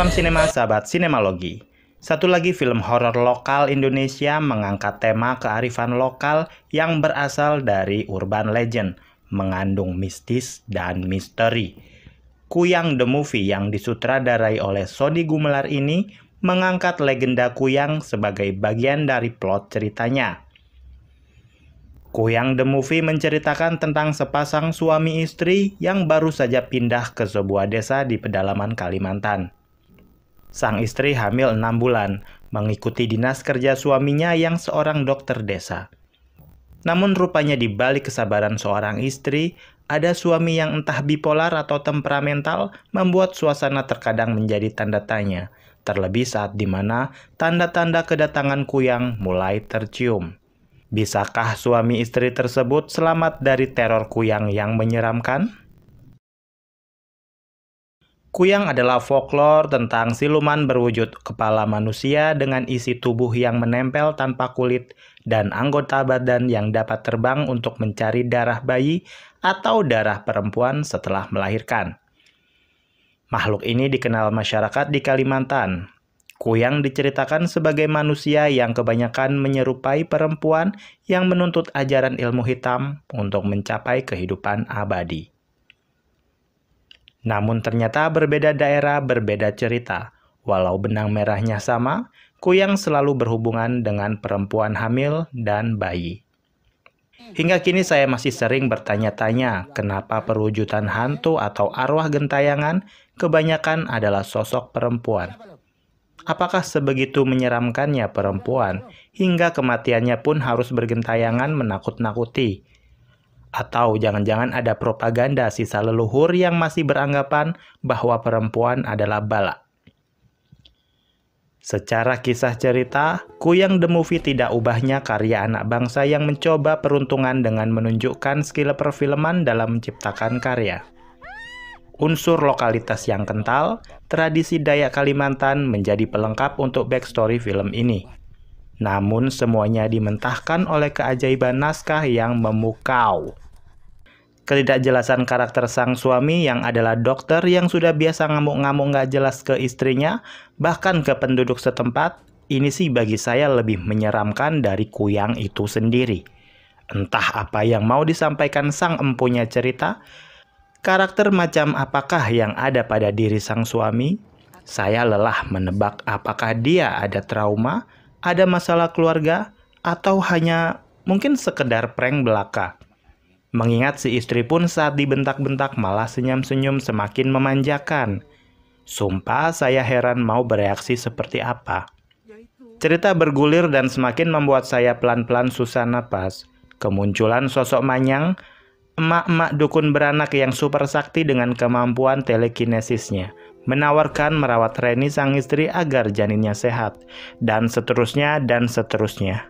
Salam sinema sahabat sinemalogi. Satu lagi film horor lokal Indonesia mengangkat tema kearifan lokal yang berasal dari urban legend, mengandung mistis dan misteri. Kuyang the Movie yang disutradarai oleh Sony Gumelar ini mengangkat legenda Kuyang sebagai bagian dari plot ceritanya. Kuyang The Movie menceritakan tentang sepasang suami istri yang baru saja pindah ke sebuah desa di pedalaman Kalimantan. Sang istri hamil enam bulan, mengikuti dinas kerja suaminya yang seorang dokter desa. Namun rupanya di balik kesabaran seorang istri, ada suami yang entah bipolar atau temperamental membuat suasana terkadang menjadi tanda tanya, terlebih saat di mana tanda-tanda kedatangan kuyang mulai tercium. Bisakah suami istri tersebut selamat dari teror kuyang yang menyeramkan? Kuyang adalah folklore tentang siluman berwujud kepala manusia dengan isi tubuh yang menempel tanpa kulit dan anggota badan yang dapat terbang untuk mencari darah bayi atau darah perempuan setelah melahirkan. Makhluk ini dikenal masyarakat di Kalimantan. Kuyang diceritakan sebagai manusia yang kebanyakan menyerupai perempuan yang menuntut ajaran ilmu hitam untuk mencapai kehidupan abadi. Namun ternyata berbeda daerah, berbeda cerita. Walau benang merahnya sama, kuyang selalu berhubungan dengan perempuan hamil dan bayi. Hingga kini saya masih sering bertanya-tanya kenapa perwujudan hantu atau arwah gentayangan kebanyakan adalah sosok perempuan. Apakah sebegitu menyeramkannya perempuan hingga kematiannya pun harus bergentayangan menakut-nakuti atau jangan-jangan ada propaganda sisa leluhur yang masih beranggapan bahwa perempuan adalah bala. Secara kisah cerita, Kuyang The Movie tidak ubahnya karya anak bangsa yang mencoba peruntungan dengan menunjukkan skill perfilman dalam menciptakan karya. Unsur lokalitas yang kental, tradisi Dayak Kalimantan menjadi pelengkap untuk backstory film ini. Namun semuanya dimentahkan oleh keajaiban naskah yang memukau. Ketidakjelasan karakter sang suami yang adalah dokter yang sudah biasa ngamuk-ngamuk nggak jelas ke istrinya, bahkan ke penduduk setempat, ini sih bagi saya lebih menyeramkan dari kuyang itu sendiri. Entah apa yang mau disampaikan sang empunya cerita, karakter macam apakah yang ada pada diri sang suami? Saya lelah menebak apakah dia ada trauma, ada masalah keluarga, atau hanya mungkin sekedar prank belaka. Mengingat si istri pun saat dibentak-bentak malah senyum-senyum semakin memanjakan. Sumpah saya heran mau bereaksi seperti apa. Cerita bergulir dan semakin membuat saya pelan-pelan susah napas. Kemunculan sosok manyang, emak-emak dukun beranak yang super sakti dengan kemampuan telekinesisnya – menawarkan merawat Reni sang istri agar janinnya sehat, dan seterusnya dan seterusnya.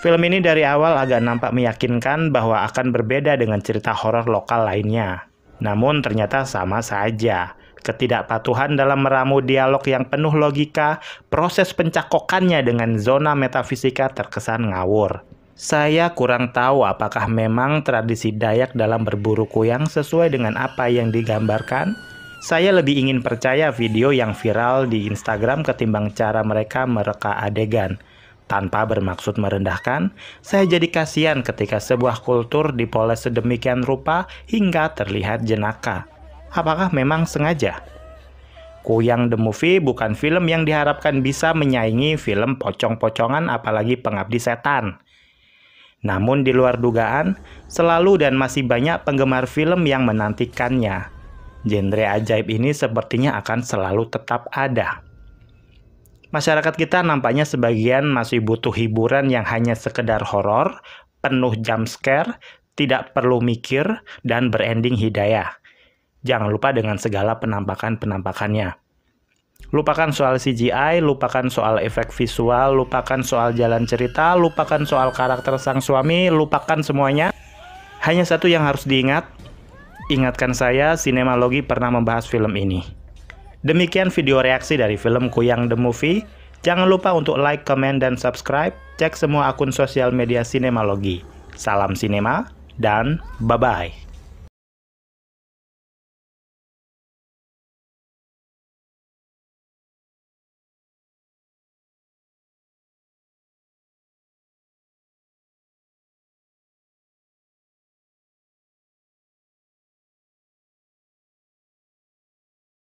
Film ini dari awal agak nampak meyakinkan bahwa akan berbeda dengan cerita horor lokal lainnya. Namun ternyata sama saja. Ketidakpatuhan dalam meramu dialog yang penuh logika, proses pencakokannya dengan zona metafisika terkesan ngawur. Saya kurang tahu apakah memang tradisi Dayak dalam berburu kuyang sesuai dengan apa yang digambarkan, saya lebih ingin percaya video yang viral di Instagram ketimbang cara mereka mereka adegan. Tanpa bermaksud merendahkan, saya jadi kasihan ketika sebuah kultur dipoles sedemikian rupa hingga terlihat jenaka. Apakah memang sengaja? Kuyang The Movie bukan film yang diharapkan bisa menyaingi film pocong-pocongan apalagi pengabdi setan. Namun di luar dugaan, selalu dan masih banyak penggemar film yang menantikannya genre ajaib ini sepertinya akan selalu tetap ada. Masyarakat kita nampaknya sebagian masih butuh hiburan yang hanya sekedar horor, penuh jump scare, tidak perlu mikir, dan berending hidayah. Jangan lupa dengan segala penampakan-penampakannya. Lupakan soal CGI, lupakan soal efek visual, lupakan soal jalan cerita, lupakan soal karakter sang suami, lupakan semuanya. Hanya satu yang harus diingat, Ingatkan saya, Sinemalogi pernah membahas film ini. Demikian video reaksi dari film Kuyang The Movie. Jangan lupa untuk like, comment, dan subscribe. Cek semua akun sosial media Sinemalogi. Salam Sinema, dan bye-bye.